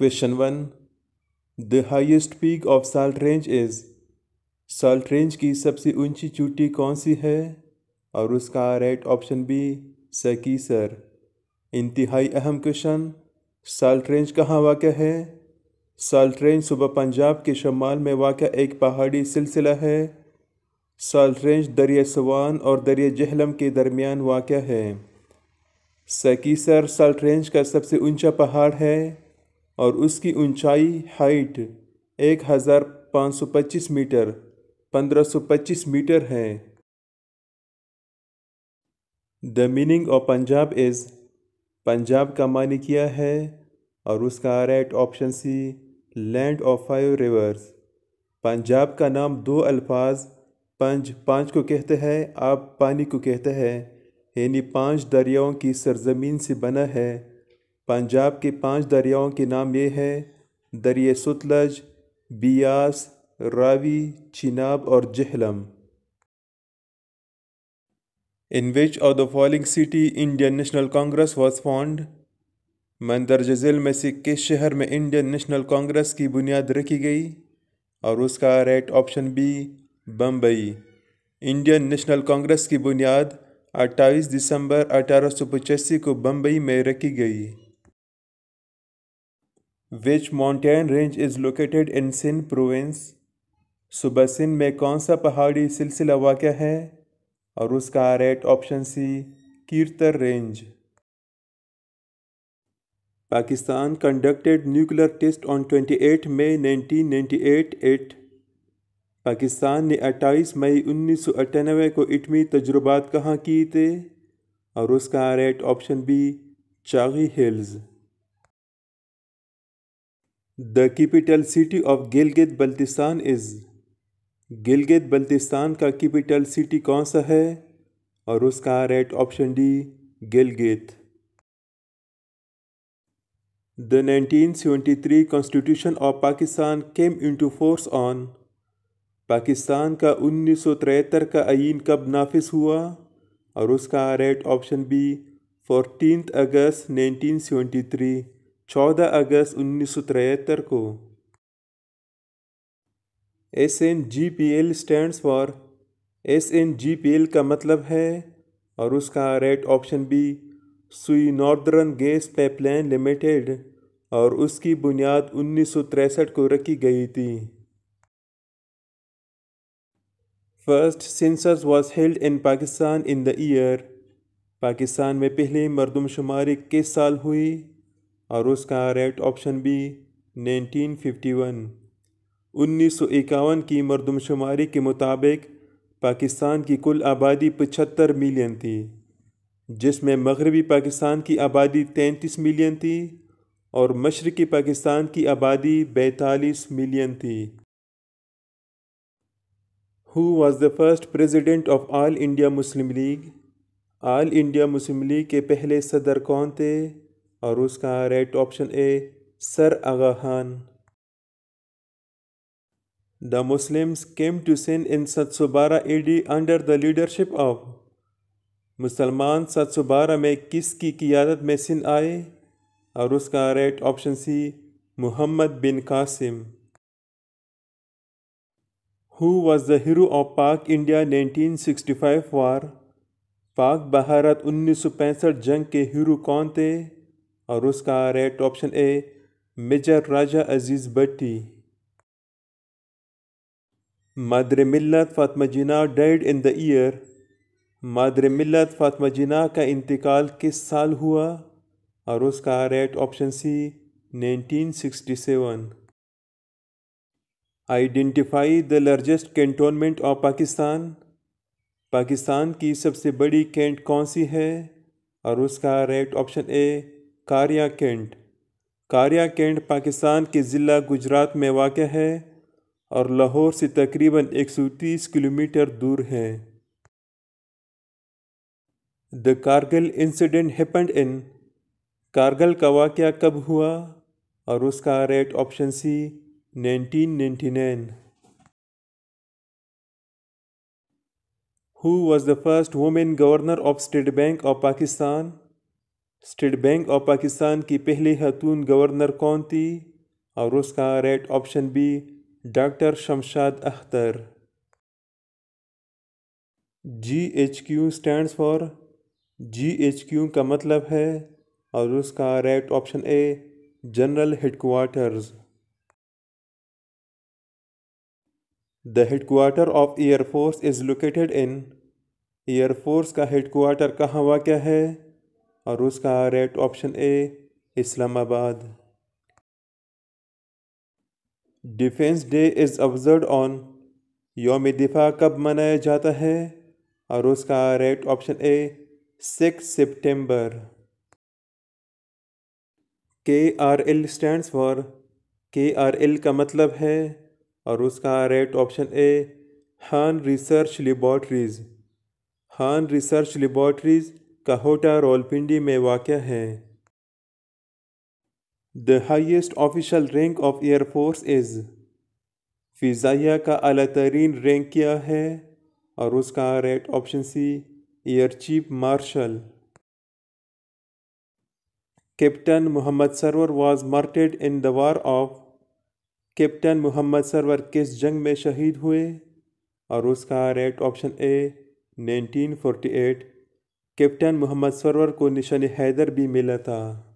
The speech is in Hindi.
Question one the highest peak of salt range is salt range की सबसे ऊंची चोटी कौन सी है और उसका right option B Sakesar इंतहाई अहम क्वेश्चन साल्ट रेंज कहाँ वाक़ है साल्ट रेंज सुबह पंजाब के शमाल में वाक़ एक पहाड़ी सिलसिला है साल्ट रेंज दरिया सवान और दरिया जहलम के दरमियान वाक़ है सर साल्ट रेंज का सबसे ऊंचा पहाड़ है और उसकी ऊंचाई हाइट 1525 मीटर 1525 मीटर है the meaning of Punjab is Punjab का मानी किया है और उसका right option C land of five rivers Punjab का नाम दो अल्फाज पंज पाँच को कहते हैं आप पानी को कहते हैं यानी पांच दरियाओं की सरजमीन से बना है पंजाब के पांच दरियाओं के नाम ये हैं दरिया सतलज बियास रावी चिनाब और Jhelum in which of the following city Indian National Congress was formed? मंदरज में से किस शहर में इंडियन नेशनल कांग्रेस की बुनियाद रखी गई और उसका right option B Bombay Indian National Congress की बुनियाद 28 दिसंबर अठारह को बम्बई में रखी गई which mountain range is located in Sindh province सुबह सिंध में कौन सा पहाड़ी सिलसिला वाक़ है और उसका right option C Kirthar range Pakistan conducted nuclear test on 28 May 1998 at Pakistan ने 28 मई उन्नीस को इटमी तजुर्बात कहाँ किए थे और उसका right option B Chagai hills the capital city of Gilgit Baltistan is Gilgit Baltistan का कैपिटल सिटी कौन सा है और उसका right option D Gilgit the 1973 constitution of Pakistan came into force on Pakistan का उन्नीस का आइन कब नाफिस हुआ और उसका right option B fourteen August 1973 14 अगस्त उन्नीस को S N G P L stand for S N G P L का मतलब है और उसका right option B Sui northern gas pipeline limited और उसकी बुनियाद उन्नीस को रखी गई थी first census was held in Pakistan in the year Pakistan में पहली मरदमशुमारी किस साल हुई और उसका राइट ऑप्शन बी 1951 1951 की मरदमशुमारी के मुताबिक पाकिस्तान की कुल आबादी पचहत्तर मिलियन थी जिसमें मगरबी पाकिस्तान की आबादी तैंतीस मिलियन थी और मशरक़ी पाकिस्तान की आबादी बैतालीस मिलियन थी who was the first president of All India Muslim League All India Muslim League के पहले सदर कौन थे और उसका right option A sir Aga Khan the Muslims came to Sindh in सत सौ बारह A D under the leadership of मुसलमान सात सौ बारह में किसकी क़ियादत में सिंध आए और उसका right option C Mohammad bin Qasim who was the hero of Pak India five war Pak Bharat पैंसठ जंग के हीरो कौन थे और उसका right option A major Raja Aziz Bhatti Madre Millat Fatima Jinnah died in the year Madre Millat Fatima Jinnah का इंतकाल किस साल हुआ और उसका right option C 1967 identify the largest cantonment of Pakistan Pakistan की सबसे बड़ी कैंट कौन सी है और उसका रेट ऑप्शन ए कारिया कैंट कारिया कैंट पाकिस्तान के ज़िला गुजरात में वाक़ है और लाहौर से तकरीबन 130 किलोमीटर दूर है the Kargil incident happened in Kargil का वाक़ कब हुआ और उसका right option C 1999 who was the first women governor of State Bank of Pakistan State Bank of Pakistan की पहली खतून गवर्नर कौन थी और उसका right option B doctor Shamshad Akhtar G H Q stand for G H Q का मतलब है और उसका right option A general headquarters the headquarter of air force is located in air force का हेडक्वार्टर कहाँ वाक़ है और उसका right option A Islamabad defence day is observe on योम दिफा कब मनाया जाता है और उसका रेट ऑप्शन ए सिक्स सितंबर के आर एल स्टैंड फॉर के आर एल का मतलब है और उसका रेट ऑप्शन ए हान रिसर्च लेबॉर्ट्रीज़ हान रिसर्च लेबॉर्ट्रीज़ कहोटा रोलपिंडी में वाक़ है the highest official rank of air force is फ़िज़ाइया का अला तरीन रैंक क्या है और उसका right option C air chief marshal captain Mohammad Sarwar was martyred in the war of captain Mohammad Sarwar किस जंग में शहीद हुए और उसका right option A 1948 captain Mohammad Sarwar को निशान हैदर भी मिला था